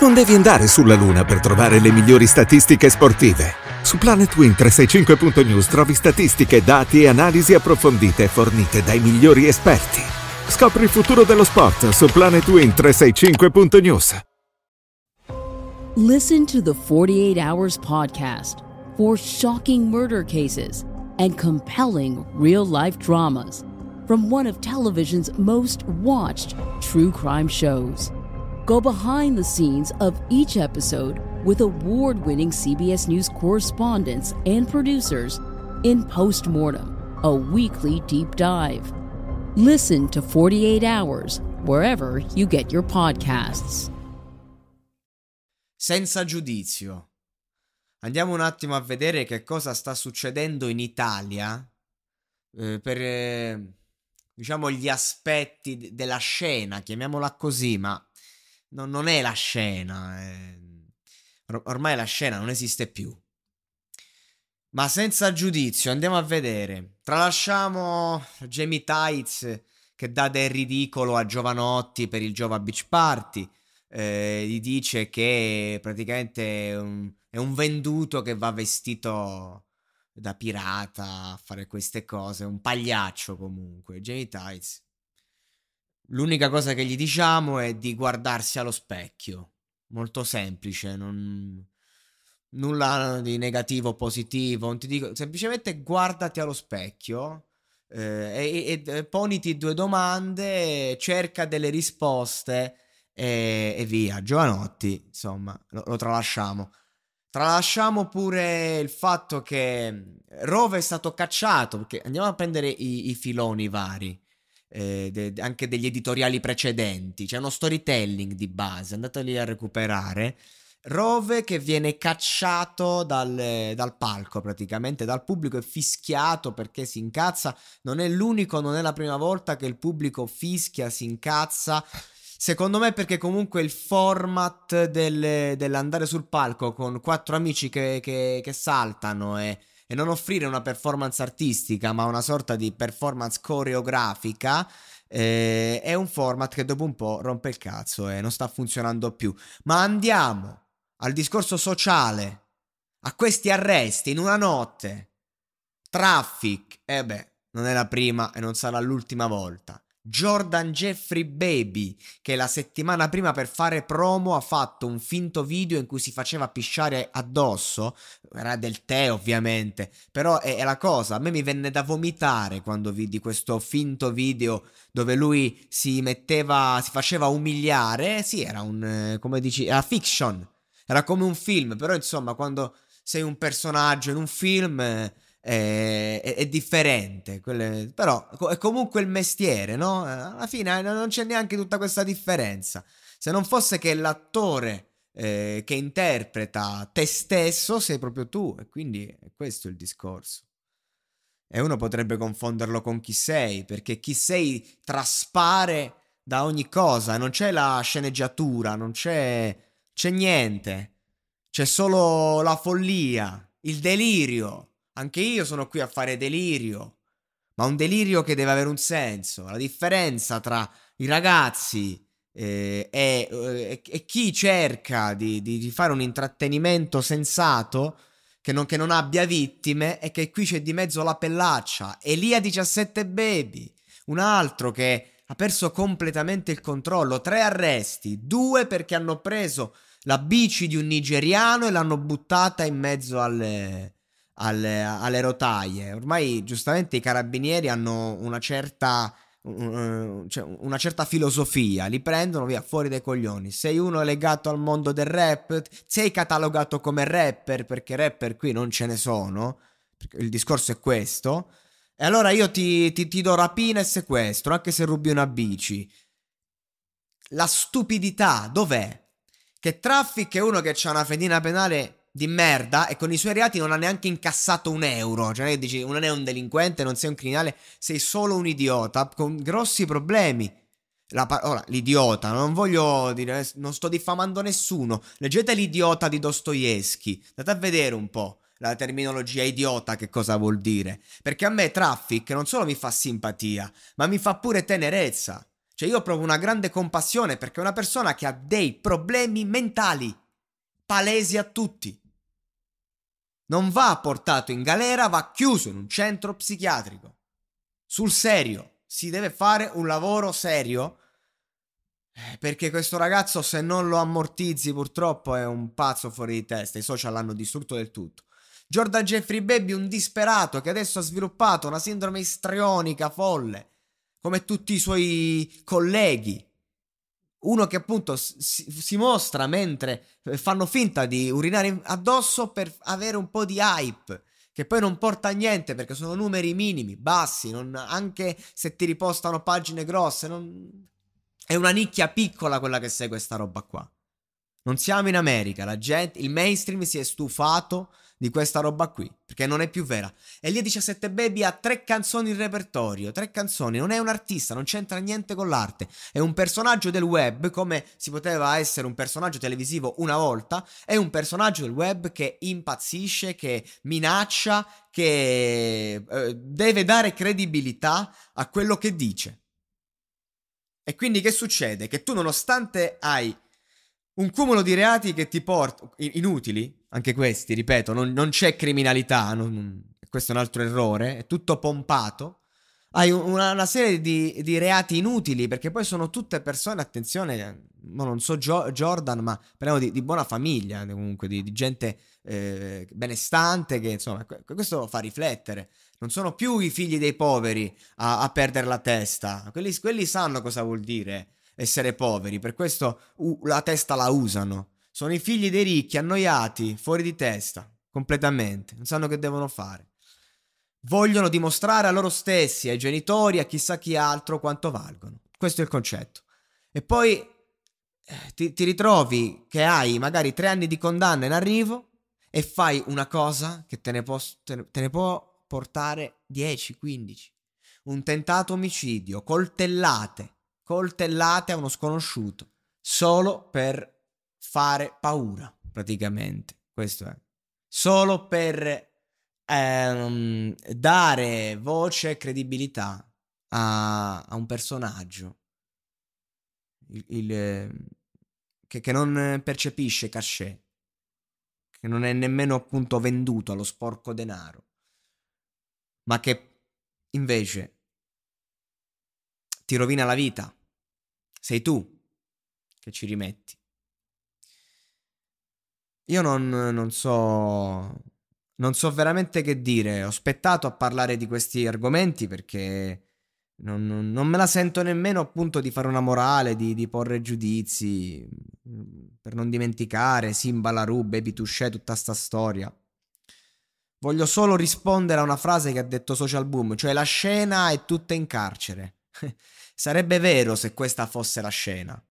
Non devi andare sulla Luna per trovare le migliori statistiche sportive. Su planetwin 365news trovi statistiche, dati e analisi approfondite fornite dai migliori esperti. Scopri il futuro dello sport su planetwin 365news Listen to the 48 Hours podcast for shocking murder cases and compelling real-life dramas from one of television's most watched true crime shows go behind the scenes of each episode with award winning CBS News correspondents and producers in Postmortem, a weekly deep dive. Listen to 48 Hours wherever you get your podcasts. Senza giudizio. Andiamo un attimo a vedere che cosa sta succedendo in Italia eh, per eh, diciamo gli aspetti della scena, chiamiamola così, ma no, non è la scena. È... Eh. ormai la scena non esiste più. Ma senza giudizio, andiamo a vedere. Tralasciamo Jamie Tights che dà del ridicolo a Giovanotti per il Giova Beach Party. Eh, gli dice che praticamente è un, è un venduto che va vestito da pirata a fare queste cose, un pagliaccio comunque. Jamie Tights L'unica cosa che gli diciamo è di guardarsi allo specchio. Molto semplice, non... nulla di negativo o positivo. Non ti dico, semplicemente guardati allo specchio eh, e, e, poniti due domande, cerca delle risposte e, e via. Giovanotti, insomma, lo, lo tralasciamo. Tralasciamo pure il fatto che Rove è stato cacciato, perché andiamo a prendere i, i filoni vari. Eh, de- anche degli editoriali precedenti, c'è uno storytelling di base, andateli a recuperare. Rove che viene cacciato dal, dal, palco praticamente, dal pubblico è fischiato perché si incazza, non è l'unico, non è la prima volta che il pubblico fischia, si incazza. Secondo me perché comunque il format del, dell'andare sul palco con quattro amici che, che, che saltano e e non offrire una performance artistica, ma una sorta di performance coreografica. Eh, è un format che dopo un po' rompe il cazzo e non sta funzionando più. Ma andiamo al discorso sociale, a questi arresti in una notte. Traffic, e eh beh, non è la prima e non sarà l'ultima volta. Jordan Jeffrey Baby, che la settimana prima per fare promo ha fatto un finto video in cui si faceva pisciare addosso, era del tè ovviamente, però è, è la cosa, a me mi venne da vomitare quando vidi questo finto video dove lui si metteva, si faceva umiliare, sì era un, eh, come dici, era fiction, era come un film, però insomma quando sei un personaggio in un film eh, è, eh, è, è differente, quelle, però è comunque il mestiere, no? Alla fine eh, non c'è neanche tutta questa differenza. Se non fosse che l'attore eh, che interpreta te stesso sei proprio tu, e quindi è questo il discorso. E uno potrebbe confonderlo con chi sei, perché chi sei traspare da ogni cosa, non c'è la sceneggiatura, non c'è, c'è niente, c'è solo la follia, il delirio. Anche io sono qui a fare delirio, ma un delirio che deve avere un senso. La differenza tra i ragazzi eh, e, eh, e, e chi cerca di, di, di, fare un intrattenimento sensato che non, che non abbia vittime è che qui c'è di mezzo la pellaccia. Elia 17 Baby, un altro che ha perso completamente il controllo. Tre arresti, due perché hanno preso la bici di un nigeriano e l'hanno buttata in mezzo alle, alle, alle rotaie. Ormai giustamente i carabinieri hanno una certa cioè, una certa filosofia, li prendono via fuori dai coglioni. Sei uno legato al mondo del rap, sei catalogato come rapper perché rapper qui non ce ne sono. Il discorso è questo. E allora io ti, ti, ti do rapina e sequestro, anche se rubi una bici. La stupidità dov'è? Che traffic è uno che ha una fedina penale di merda e con i suoi reati non ha neanche incassato un euro. Cioè, dici, non è un delinquente, non sei un criminale, sei solo un idiota con grossi problemi. Par- Ora, l'idiota, non voglio dire, eh, non sto diffamando nessuno. Leggete l'idiota di Dostoevsky, andate a vedere un po' la terminologia idiota che cosa vuol dire. Perché a me Traffic non solo mi fa simpatia, ma mi fa pure tenerezza. Cioè io provo una grande compassione perché è una persona che ha dei problemi mentali palesi a tutti. Non va portato in galera, va chiuso in un centro psichiatrico. Sul serio, si deve fare un lavoro serio. Eh, perché questo ragazzo, se non lo ammortizzi, purtroppo è un pazzo fuori di testa. I social l'hanno distrutto del tutto. Jordan Jeffrey Baby, un disperato che adesso ha sviluppato una sindrome istrionica folle, come tutti i suoi colleghi uno che appunto si, si, mostra mentre eh, fanno finta di urinare addosso per avere un po' di hype. Che poi non porta a niente perché sono numeri minimi, bassi, non, anche se ti ripostano pagine grosse. Non... È una nicchia piccola quella che segue questa roba qua. Non siamo in America, la gente, il mainstream si è stufato di questa roba qui, perché non è più vera. Elia 17 Baby ha tre canzoni in repertorio, tre canzoni, non è un artista, non c'entra niente con l'arte, è un personaggio del web, come si poteva essere un personaggio televisivo una volta, è un personaggio del web che impazzisce, che minaccia, che eh, deve dare credibilità a quello che dice. E quindi che succede? Che tu nonostante hai un cumulo di reati che ti porta... Inutili, anche questi, ripeto, non, non c'è criminalità, non, questo è un altro errore, è tutto pompato. Hai una, una serie di, di, reati inutili perché poi sono tutte persone, attenzione, non so Gio, Jordan, ma parliamo di, di, buona famiglia, comunque, di, di gente eh, benestante, che insomma, questo fa riflettere. Non sono più i figli dei poveri a, a perdere la testa, quelli, quelli sanno cosa vuol dire essere poveri, per questo uh, la testa la usano. Sono i figli dei ricchi, annoiati, fuori di testa, completamente, non sanno che devono fare. Vogliono dimostrare a loro stessi, ai genitori, a chissà chi altro quanto valgono. Questo è il concetto. E poi eh, ti, ti ritrovi che hai magari tre anni di condanna in arrivo e fai una cosa che te ne può, te, te ne può portare 10, 15. Un tentato omicidio, coltellate, coltellate a uno sconosciuto, solo per fare paura, praticamente. Questo è. Solo per ehm, dare voce e credibilità a, a un personaggio il, il, che, che non percepisce cachet, che non è nemmeno appunto venduto allo sporco denaro, ma che invece ti rovina la vita sei tu che ci rimetti. Io non, non so... Non so veramente che dire, ho aspettato a parlare di questi argomenti perché non, non, non me la sento nemmeno appunto di fare una morale, di, di porre giudizi, per non dimenticare Simba la Ru, Baby Touché, tutta sta storia. Voglio solo rispondere a una frase che ha detto Social Boom, cioè la scena è tutta in carcere. Sarebbe vero se questa fosse la scena.